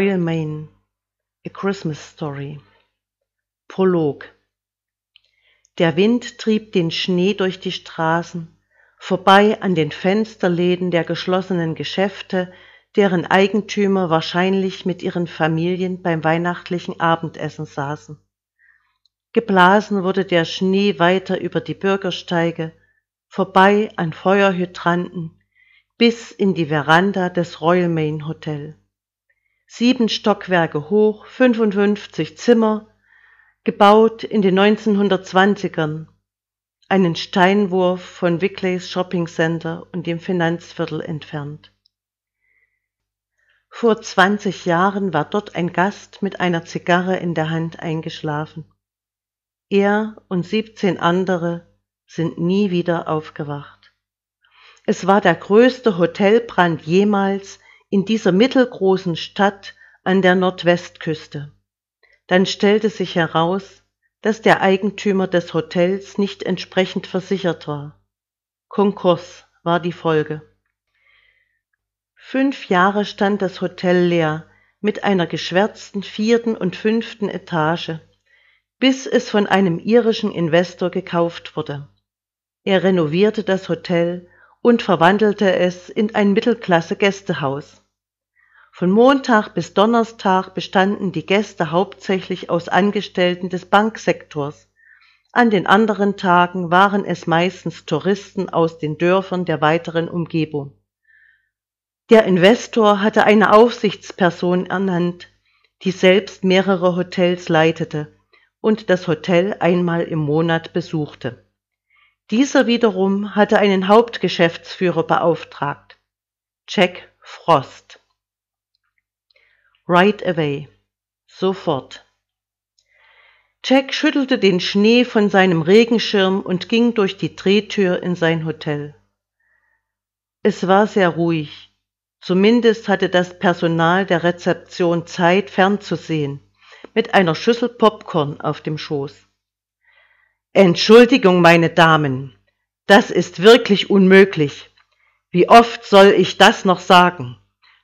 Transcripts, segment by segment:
Royal Maine A Christmas Story Prolog Der Wind trieb den Schnee durch die Straßen, vorbei an den Fensterläden der geschlossenen Geschäfte, deren Eigentümer wahrscheinlich mit ihren Familien beim weihnachtlichen Abendessen saßen. Geblasen wurde der Schnee weiter über die Bürgersteige, vorbei an Feuerhydranten, bis in die Veranda des Royal Main Hotel sieben Stockwerke hoch, 55 Zimmer, gebaut in den 1920ern, einen Steinwurf von Wickleys Shopping Center und dem Finanzviertel entfernt. Vor 20 Jahren war dort ein Gast mit einer Zigarre in der Hand eingeschlafen. Er und 17 andere sind nie wieder aufgewacht. Es war der größte Hotelbrand jemals in dieser mittelgroßen Stadt an der Nordwestküste. Dann stellte sich heraus, dass der Eigentümer des Hotels nicht entsprechend versichert war. Konkurs war die Folge. Fünf Jahre stand das Hotel leer mit einer geschwärzten vierten und fünften Etage, bis es von einem irischen Investor gekauft wurde. Er renovierte das Hotel und verwandelte es in ein Mittelklasse-Gästehaus. Von Montag bis Donnerstag bestanden die Gäste hauptsächlich aus Angestellten des Banksektors. An den anderen Tagen waren es meistens Touristen aus den Dörfern der weiteren Umgebung. Der Investor hatte eine Aufsichtsperson ernannt, die selbst mehrere Hotels leitete und das Hotel einmal im Monat besuchte. Dieser wiederum hatte einen Hauptgeschäftsführer beauftragt, Jack Frost. Right away. Sofort. Jack schüttelte den Schnee von seinem Regenschirm und ging durch die Drehtür in sein Hotel. Es war sehr ruhig. Zumindest hatte das Personal der Rezeption Zeit fernzusehen, mit einer Schüssel Popcorn auf dem Schoß. Entschuldigung, meine Damen, das ist wirklich unmöglich. Wie oft soll ich das noch sagen?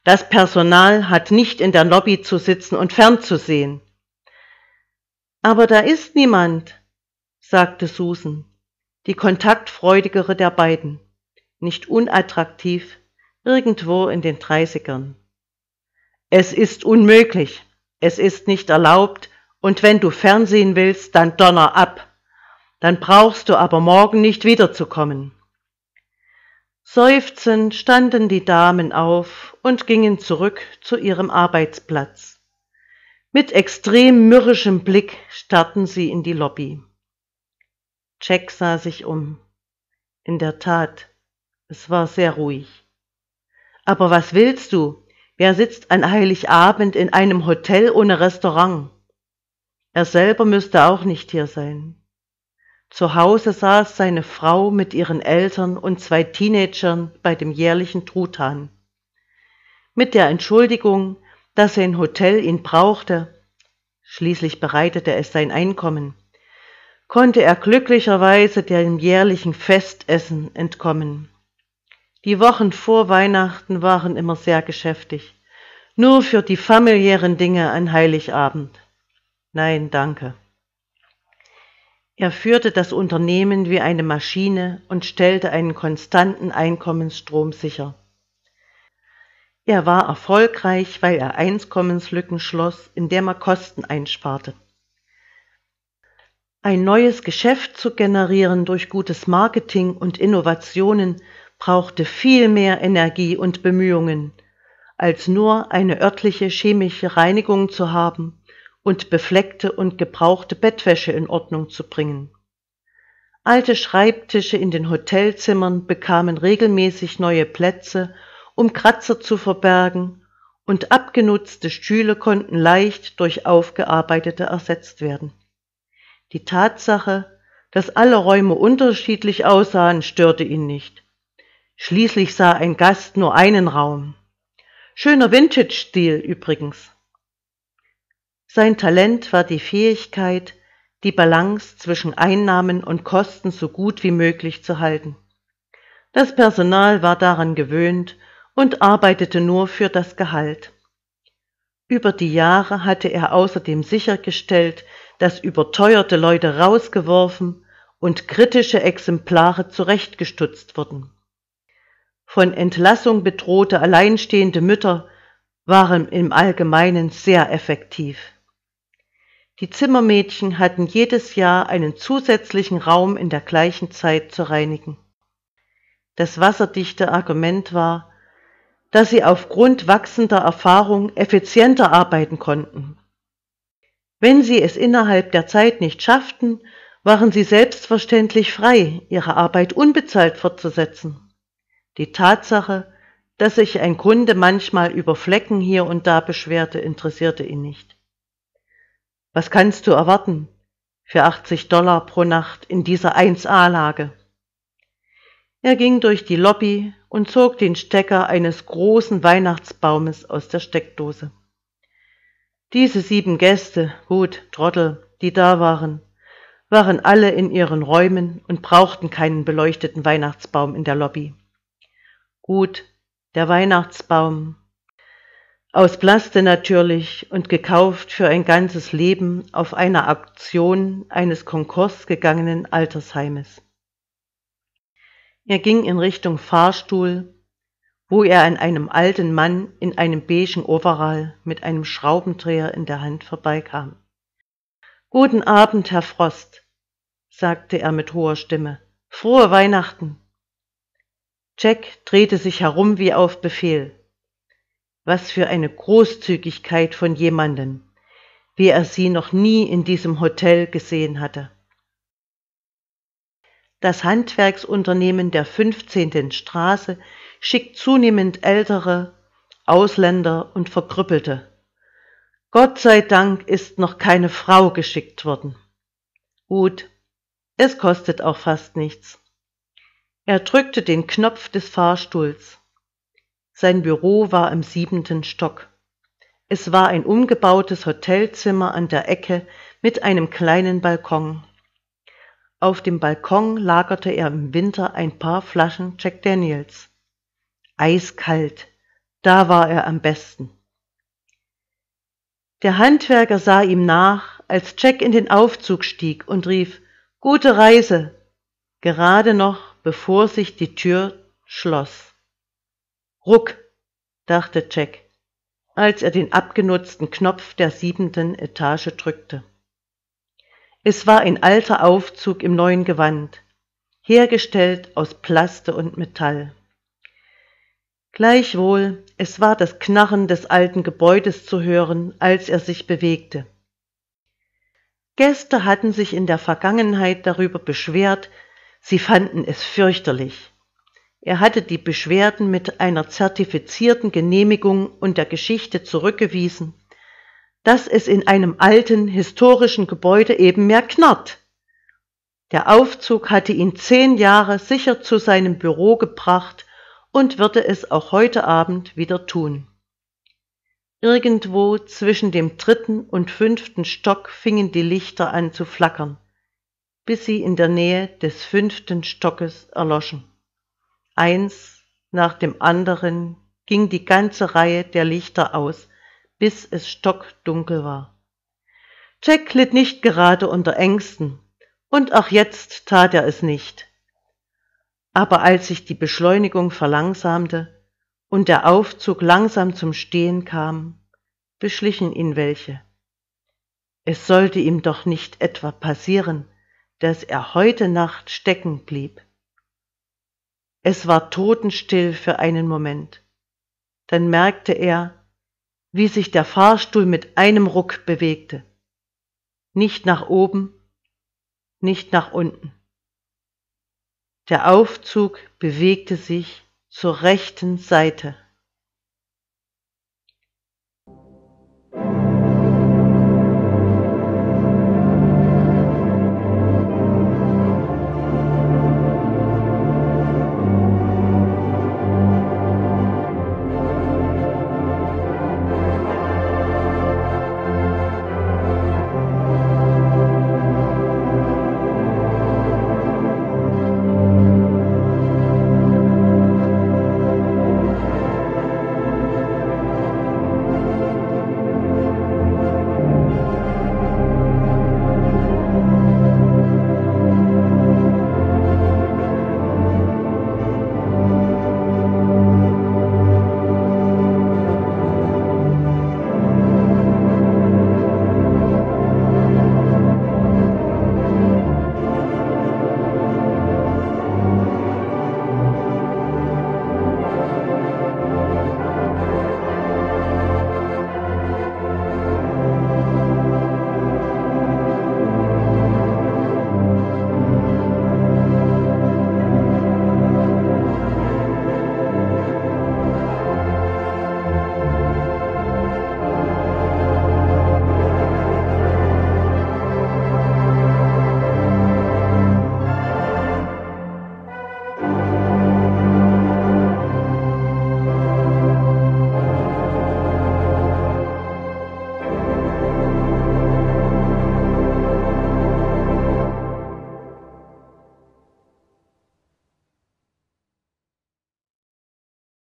Das Personal hat nicht in der Lobby zu sitzen und fernzusehen. Aber da ist niemand, sagte Susan, die kontaktfreudigere der beiden, nicht unattraktiv, irgendwo in den Dreißigern. Es ist unmöglich, es ist nicht erlaubt, und wenn du Fernsehen willst, dann donner ab dann brauchst du aber morgen nicht wiederzukommen. Seufzend standen die Damen auf und gingen zurück zu ihrem Arbeitsplatz. Mit extrem mürrischem Blick starrten sie in die Lobby. Jack sah sich um. In der Tat, es war sehr ruhig. Aber was willst du? Wer sitzt an Heiligabend in einem Hotel ohne Restaurant? Er selber müsste auch nicht hier sein. Zu Hause saß seine Frau mit ihren Eltern und zwei Teenagern bei dem jährlichen Truthahn. Mit der Entschuldigung, dass sein Hotel ihn brauchte, schließlich bereitete es sein Einkommen, konnte er glücklicherweise dem jährlichen Festessen entkommen. Die Wochen vor Weihnachten waren immer sehr geschäftig, nur für die familiären Dinge an Heiligabend. Nein, danke. Er führte das Unternehmen wie eine Maschine und stellte einen konstanten Einkommensstrom sicher. Er war erfolgreich, weil er Einkommenslücken schloss, indem er Kosten einsparte. Ein neues Geschäft zu generieren durch gutes Marketing und Innovationen brauchte viel mehr Energie und Bemühungen, als nur eine örtliche chemische Reinigung zu haben und befleckte und gebrauchte Bettwäsche in Ordnung zu bringen. Alte Schreibtische in den Hotelzimmern bekamen regelmäßig neue Plätze, um Kratzer zu verbergen, und abgenutzte Stühle konnten leicht durch aufgearbeitete ersetzt werden. Die Tatsache, dass alle Räume unterschiedlich aussahen, störte ihn nicht. Schließlich sah ein Gast nur einen Raum. Schöner Vintage-Stil übrigens. Sein Talent war die Fähigkeit, die Balance zwischen Einnahmen und Kosten so gut wie möglich zu halten. Das Personal war daran gewöhnt und arbeitete nur für das Gehalt. Über die Jahre hatte er außerdem sichergestellt, dass überteuerte Leute rausgeworfen und kritische Exemplare zurechtgestutzt wurden. Von Entlassung bedrohte alleinstehende Mütter waren im Allgemeinen sehr effektiv. Die Zimmermädchen hatten jedes Jahr einen zusätzlichen Raum in der gleichen Zeit zu reinigen. Das wasserdichte Argument war, dass sie aufgrund wachsender Erfahrung effizienter arbeiten konnten. Wenn sie es innerhalb der Zeit nicht schafften, waren sie selbstverständlich frei, ihre Arbeit unbezahlt fortzusetzen. Die Tatsache, dass sich ein Kunde manchmal über Flecken hier und da beschwerte, interessierte ihn nicht. Was kannst du erwarten für 80 Dollar pro Nacht in dieser 1A-Lage? Er ging durch die Lobby und zog den Stecker eines großen Weihnachtsbaumes aus der Steckdose. Diese sieben Gäste, gut, Trottel, die da waren, waren alle in ihren Räumen und brauchten keinen beleuchteten Weihnachtsbaum in der Lobby. Gut, der Weihnachtsbaum aus Plaste natürlich und gekauft für ein ganzes Leben auf einer Aktion eines Konkurs gegangenen Altersheimes. Er ging in Richtung Fahrstuhl, wo er an einem alten Mann in einem beigen Overall mit einem Schraubendreher in der Hand vorbeikam. Guten Abend, Herr Frost, sagte er mit hoher Stimme. Frohe Weihnachten. Jack drehte sich herum wie auf Befehl. Was für eine Großzügigkeit von jemandem, wie er sie noch nie in diesem Hotel gesehen hatte. Das Handwerksunternehmen der 15. Straße schickt zunehmend ältere, Ausländer und Verkrüppelte. Gott sei Dank ist noch keine Frau geschickt worden. Gut, es kostet auch fast nichts. Er drückte den Knopf des Fahrstuhls. Sein Büro war im siebenten Stock. Es war ein umgebautes Hotelzimmer an der Ecke mit einem kleinen Balkon. Auf dem Balkon lagerte er im Winter ein paar Flaschen Jack Daniels. Eiskalt, da war er am besten. Der Handwerker sah ihm nach, als Jack in den Aufzug stieg und rief Gute Reise, gerade noch, bevor sich die Tür schloss. Ruck, dachte Jack, als er den abgenutzten Knopf der siebenten Etage drückte. Es war ein alter Aufzug im neuen Gewand, hergestellt aus Plaste und Metall. Gleichwohl, es war das Knarren des alten Gebäudes zu hören, als er sich bewegte. Gäste hatten sich in der Vergangenheit darüber beschwert, sie fanden es fürchterlich. Er hatte die Beschwerden mit einer zertifizierten Genehmigung und der Geschichte zurückgewiesen, dass es in einem alten, historischen Gebäude eben mehr knarrt. Der Aufzug hatte ihn zehn Jahre sicher zu seinem Büro gebracht und würde es auch heute Abend wieder tun. Irgendwo zwischen dem dritten und fünften Stock fingen die Lichter an zu flackern, bis sie in der Nähe des fünften Stockes erloschen. Eins nach dem anderen ging die ganze Reihe der Lichter aus, bis es stockdunkel war. Jack litt nicht gerade unter Ängsten, und auch jetzt tat er es nicht. Aber als sich die Beschleunigung verlangsamte und der Aufzug langsam zum Stehen kam, beschlichen ihn welche. Es sollte ihm doch nicht etwa passieren, dass er heute Nacht stecken blieb. Es war totenstill für einen Moment. Dann merkte er, wie sich der Fahrstuhl mit einem Ruck bewegte. Nicht nach oben, nicht nach unten. Der Aufzug bewegte sich zur rechten Seite.